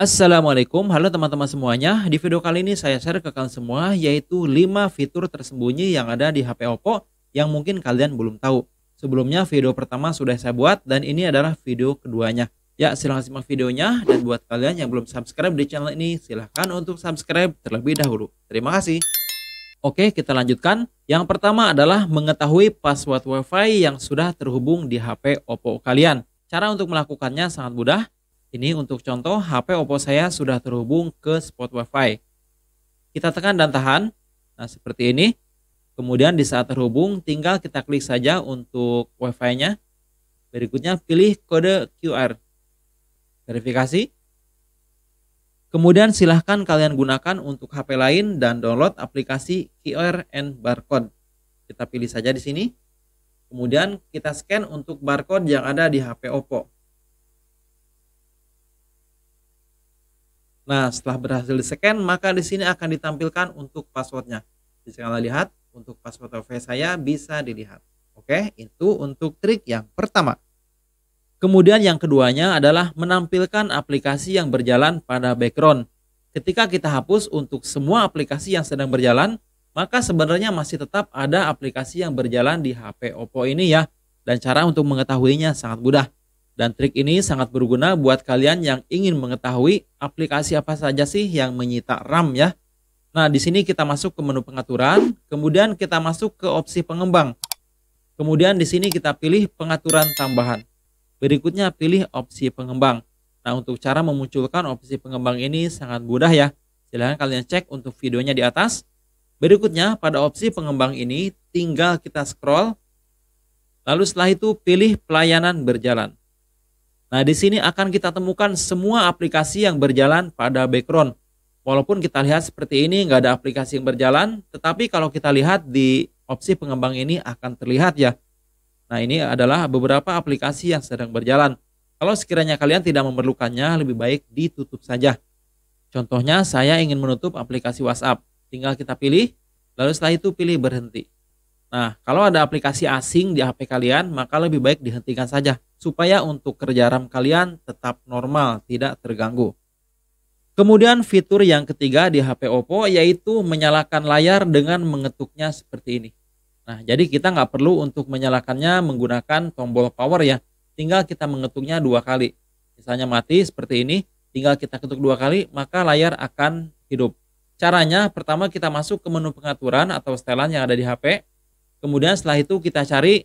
Assalamualaikum, halo teman-teman semuanya. Di video kali ini saya share ke kalian semua yaitu 5 fitur tersembunyi yang ada di HP Oppo yang mungkin kalian belum tahu. Sebelumnya video pertama sudah saya buat dan ini adalah video keduanya. Ya silahkan simak videonya dan buat kalian yang belum subscribe di channel ini silahkan untuk subscribe terlebih dahulu. Terima kasih. Oke kita lanjutkan. Yang pertama adalah mengetahui password wifi yang sudah terhubung di HP Oppo kalian. Cara untuk melakukannya sangat mudah ini untuk contoh HP Oppo saya sudah terhubung ke spot WiFi. Kita tekan dan tahan. Nah, seperti ini. Kemudian di saat terhubung tinggal kita klik saja untuk WiFi-nya. Berikutnya pilih kode QR. Verifikasi. Kemudian silahkan kalian gunakan untuk HP lain dan download aplikasi QR and barcode. Kita pilih saja di sini. Kemudian kita scan untuk barcode yang ada di HP Oppo. Nah, setelah berhasil di scan, maka di sini akan ditampilkan untuk passwordnya. Bisa kalian lihat, untuk password OV saya bisa dilihat. Oke, itu untuk trik yang pertama. Kemudian yang keduanya adalah menampilkan aplikasi yang berjalan pada background. Ketika kita hapus untuk semua aplikasi yang sedang berjalan, maka sebenarnya masih tetap ada aplikasi yang berjalan di HP Oppo ini ya. Dan cara untuk mengetahuinya sangat mudah dan trik ini sangat berguna buat kalian yang ingin mengetahui aplikasi apa saja sih yang menyita RAM ya. Nah, di sini kita masuk ke menu pengaturan, kemudian kita masuk ke opsi pengembang. Kemudian di sini kita pilih pengaturan tambahan. Berikutnya pilih opsi pengembang. Nah, untuk cara memunculkan opsi pengembang ini sangat mudah ya. Silahkan kalian cek untuk videonya di atas. Berikutnya, pada opsi pengembang ini tinggal kita scroll. Lalu setelah itu pilih pelayanan berjalan. Nah, di sini akan kita temukan semua aplikasi yang berjalan pada background. Walaupun kita lihat seperti ini, nggak ada aplikasi yang berjalan, tetapi kalau kita lihat di opsi pengembang ini akan terlihat ya. Nah, ini adalah beberapa aplikasi yang sedang berjalan. Kalau sekiranya kalian tidak memerlukannya, lebih baik ditutup saja. Contohnya, saya ingin menutup aplikasi WhatsApp. Tinggal kita pilih, lalu setelah itu pilih berhenti. Nah, kalau ada aplikasi asing di HP kalian, maka lebih baik dihentikan saja supaya untuk kerja RAM kalian tetap normal, tidak terganggu. Kemudian fitur yang ketiga di HP Oppo yaitu menyalakan layar dengan mengetuknya seperti ini. Nah, jadi kita nggak perlu untuk menyalakannya menggunakan tombol power ya. Tinggal kita mengetuknya dua kali. Misalnya mati seperti ini, tinggal kita ketuk dua kali, maka layar akan hidup. Caranya pertama kita masuk ke menu pengaturan atau setelan yang ada di HP. Kemudian setelah itu kita cari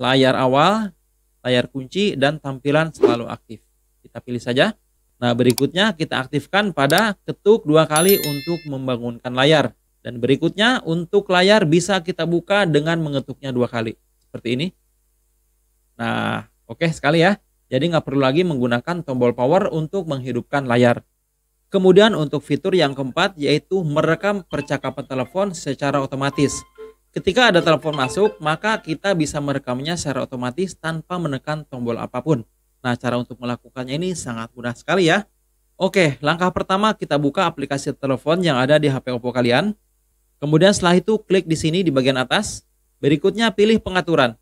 layar awal, layar kunci, dan tampilan selalu aktif. Kita pilih saja. Nah, berikutnya kita aktifkan pada ketuk dua kali untuk membangunkan layar. Dan berikutnya untuk layar bisa kita buka dengan mengetuknya dua kali. Seperti ini. Nah, oke okay sekali ya. Jadi nggak perlu lagi menggunakan tombol power untuk menghidupkan layar. Kemudian untuk fitur yang keempat yaitu merekam percakapan telepon secara otomatis. Ketika ada telepon masuk, maka kita bisa merekamnya secara otomatis tanpa menekan tombol apapun. Nah, cara untuk melakukannya ini sangat mudah sekali ya. Oke, langkah pertama kita buka aplikasi telepon yang ada di HP Oppo kalian. Kemudian setelah itu klik di sini di bagian atas. Berikutnya pilih pengaturan.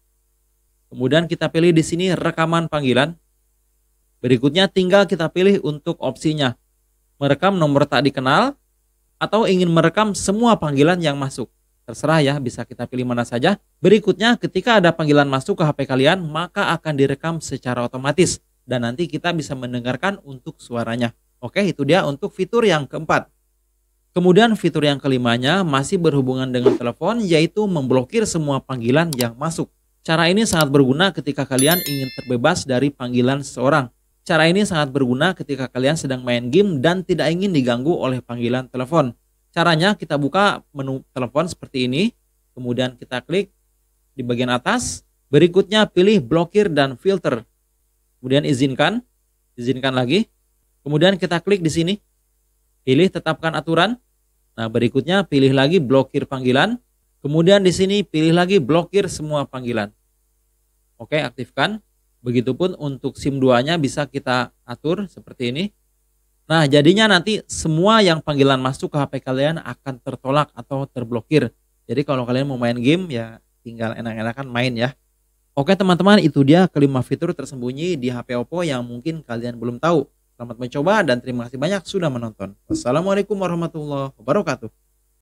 Kemudian kita pilih di sini rekaman panggilan. Berikutnya tinggal kita pilih untuk opsinya. Merekam nomor tak dikenal atau ingin merekam semua panggilan yang masuk. Terserah ya, bisa kita pilih mana saja. Berikutnya, ketika ada panggilan masuk ke HP kalian, maka akan direkam secara otomatis. Dan nanti kita bisa mendengarkan untuk suaranya. Oke, itu dia untuk fitur yang keempat. Kemudian fitur yang kelimanya masih berhubungan dengan telepon, yaitu memblokir semua panggilan yang masuk. Cara ini sangat berguna ketika kalian ingin terbebas dari panggilan seseorang. Cara ini sangat berguna ketika kalian sedang main game dan tidak ingin diganggu oleh panggilan telepon. Caranya kita buka menu telepon seperti ini, kemudian kita klik di bagian atas, berikutnya pilih blokir dan filter. Kemudian izinkan, izinkan lagi. Kemudian kita klik di sini, pilih tetapkan aturan. Nah, berikutnya pilih lagi blokir panggilan. Kemudian di sini pilih lagi blokir semua panggilan. Oke, aktifkan. Begitupun untuk SIM 2-nya bisa kita atur seperti ini. Nah, jadinya nanti semua yang panggilan masuk ke HP kalian akan tertolak atau terblokir. Jadi kalau kalian mau main game ya tinggal enak-enakan main ya. Oke teman-teman, itu dia kelima fitur tersembunyi di HP Oppo yang mungkin kalian belum tahu. Selamat mencoba dan terima kasih banyak sudah menonton. Wassalamualaikum warahmatullahi wabarakatuh.